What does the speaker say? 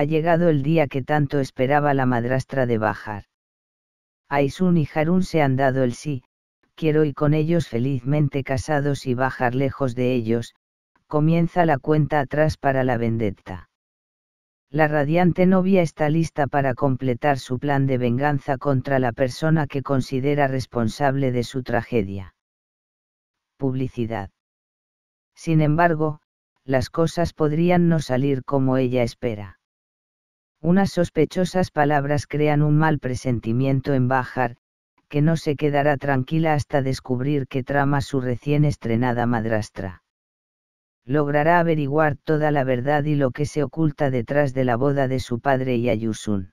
Ha llegado el día que tanto esperaba la madrastra de Bajar. Aisun y Harun se han dado el sí, quiero ir con ellos felizmente casados y bajar lejos de ellos, comienza la cuenta atrás para la vendetta. La radiante novia está lista para completar su plan de venganza contra la persona que considera responsable de su tragedia. Publicidad. Sin embargo, las cosas podrían no salir como ella espera. Unas sospechosas palabras crean un mal presentimiento en Bajar, que no se quedará tranquila hasta descubrir qué trama su recién estrenada madrastra. Logrará averiguar toda la verdad y lo que se oculta detrás de la boda de su padre y Ayusun.